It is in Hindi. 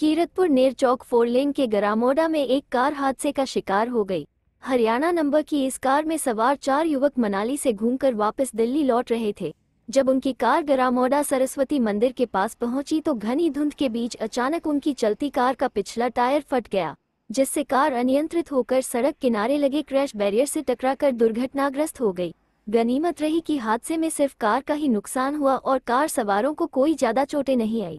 कीरतपुर नेर चौक फोरलेन के गरामोडा में एक कार हादसे का शिकार हो गई हरियाणा नंबर की इस कार में सवार चार युवक मनाली से घूमकर वापस दिल्ली लौट रहे थे जब उनकी कार गरामोडा सरस्वती मंदिर के पास पहुंची तो घनी धुंध के बीच अचानक उनकी चलती कार का पिछला टायर फट गया जिससे कार अनियंत्रित होकर सड़क किनारे लगे क्रैश बैरियर से टकराकर दुर्घटनाग्रस्त हो गई गनीमत रही कि हादसे में सिर्फ कार का ही नुकसान हुआ और कार सवारों को कोई ज्यादा चोटें नहीं आई